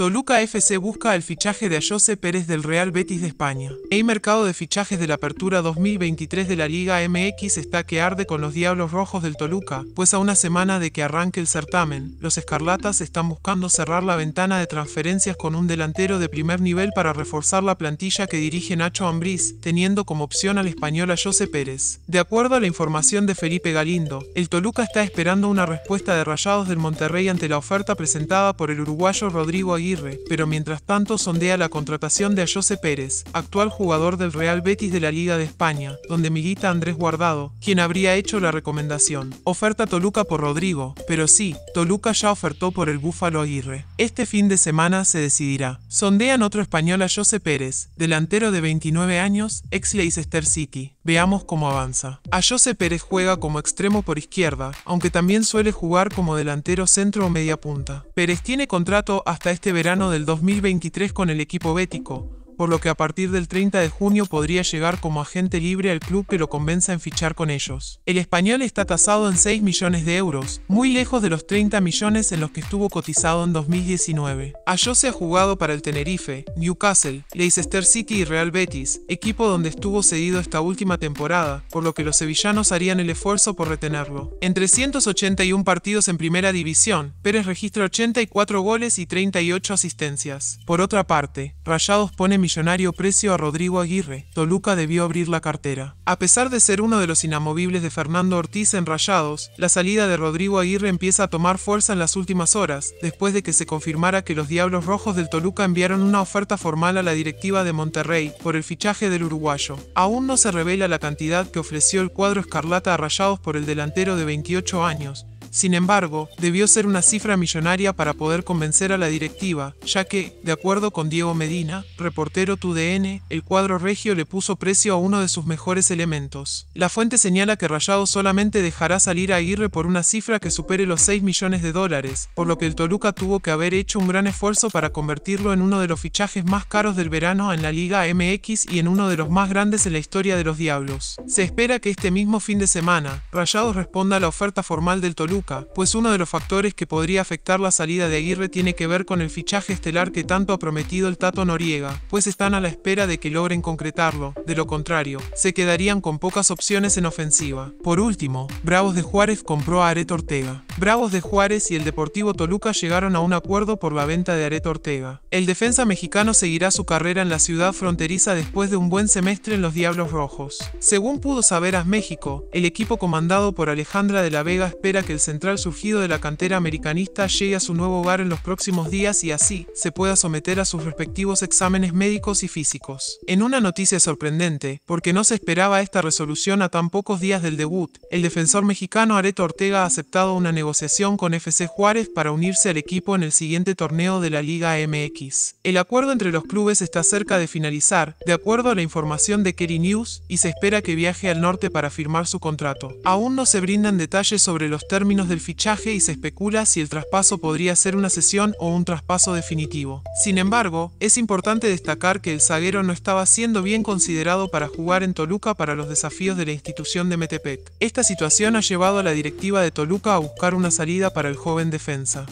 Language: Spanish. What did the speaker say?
Toluca FC busca el fichaje de Ayose Pérez del Real Betis de España. El mercado de fichajes de la apertura 2023 de la Liga MX está que arde con los Diablos Rojos del Toluca, pues a una semana de que arranque el certamen, los Escarlatas están buscando cerrar la ventana de transferencias con un delantero de primer nivel para reforzar la plantilla que dirige Nacho Ambriz, teniendo como opción al español Ayose Pérez. De acuerdo a la información de Felipe Galindo, el Toluca está esperando una respuesta de Rayados del Monterrey ante la oferta presentada por el uruguayo Rodrigo Aguirre pero mientras tanto sondea la contratación de Ayose Pérez, actual jugador del Real Betis de la Liga de España, donde milita Andrés Guardado, quien habría hecho la recomendación. Oferta Toluca por Rodrigo, pero sí, Toluca ya ofertó por el Búfalo Aguirre. Este fin de semana se decidirá. Sondean otro español a Jose Pérez, delantero de 29 años, ex Leicester City. Veamos cómo avanza. A Jose Pérez juega como extremo por izquierda, aunque también suele jugar como delantero centro o media punta. Pérez tiene contrato hasta este verano verano del 2023 con el equipo bético, por lo que a partir del 30 de junio podría llegar como agente libre al club que lo convenza en fichar con ellos. El español está tasado en 6 millones de euros, muy lejos de los 30 millones en los que estuvo cotizado en 2019. se ha jugado para el Tenerife, Newcastle, Leicester City y Real Betis, equipo donde estuvo cedido esta última temporada, por lo que los sevillanos harían el esfuerzo por retenerlo. En 381 partidos en primera división, Pérez registra 84 goles y 38 asistencias. Por otra parte, Rayados pone millones millonario precio a Rodrigo Aguirre, Toluca debió abrir la cartera. A pesar de ser uno de los inamovibles de Fernando Ortiz en Rayados, la salida de Rodrigo Aguirre empieza a tomar fuerza en las últimas horas, después de que se confirmara que los Diablos Rojos del Toluca enviaron una oferta formal a la directiva de Monterrey por el fichaje del uruguayo. Aún no se revela la cantidad que ofreció el cuadro escarlata a Rayados por el delantero de 28 años, sin embargo, debió ser una cifra millonaria para poder convencer a la directiva, ya que, de acuerdo con Diego Medina, reportero TUDN, el cuadro regio le puso precio a uno de sus mejores elementos. La fuente señala que Rayado solamente dejará salir a Aguirre por una cifra que supere los 6 millones de dólares, por lo que el Toluca tuvo que haber hecho un gran esfuerzo para convertirlo en uno de los fichajes más caros del verano en la Liga MX y en uno de los más grandes en la historia de los Diablos. Se espera que este mismo fin de semana, Rayado responda a la oferta formal del Toluca pues uno de los factores que podría afectar la salida de Aguirre tiene que ver con el fichaje estelar que tanto ha prometido el Tato Noriega, pues están a la espera de que logren concretarlo, de lo contrario, se quedarían con pocas opciones en ofensiva. Por último, Bravos de Juárez compró a Aret Ortega. Bravos de Juárez y el Deportivo Toluca llegaron a un acuerdo por la venta de Aret Ortega. El defensa mexicano seguirá su carrera en la ciudad fronteriza después de un buen semestre en los Diablos Rojos. Según pudo saber AS México, el equipo comandado por Alejandra de la Vega espera que el central surgido de la cantera americanista llegue a su nuevo hogar en los próximos días y así se pueda someter a sus respectivos exámenes médicos y físicos. En una noticia sorprendente, porque no se esperaba esta resolución a tan pocos días del debut, el defensor mexicano Areto Ortega ha aceptado una negociación con FC Juárez para unirse al equipo en el siguiente torneo de la Liga MX. El acuerdo entre los clubes está cerca de finalizar, de acuerdo a la información de Kerry News, y se espera que viaje al norte para firmar su contrato. Aún no se brindan detalles sobre los términos del fichaje y se especula si el traspaso podría ser una sesión o un traspaso definitivo. Sin embargo, es importante destacar que el zaguero no estaba siendo bien considerado para jugar en Toluca para los desafíos de la institución de Metepec. Esta situación ha llevado a la directiva de Toluca a buscar una salida para el joven defensa.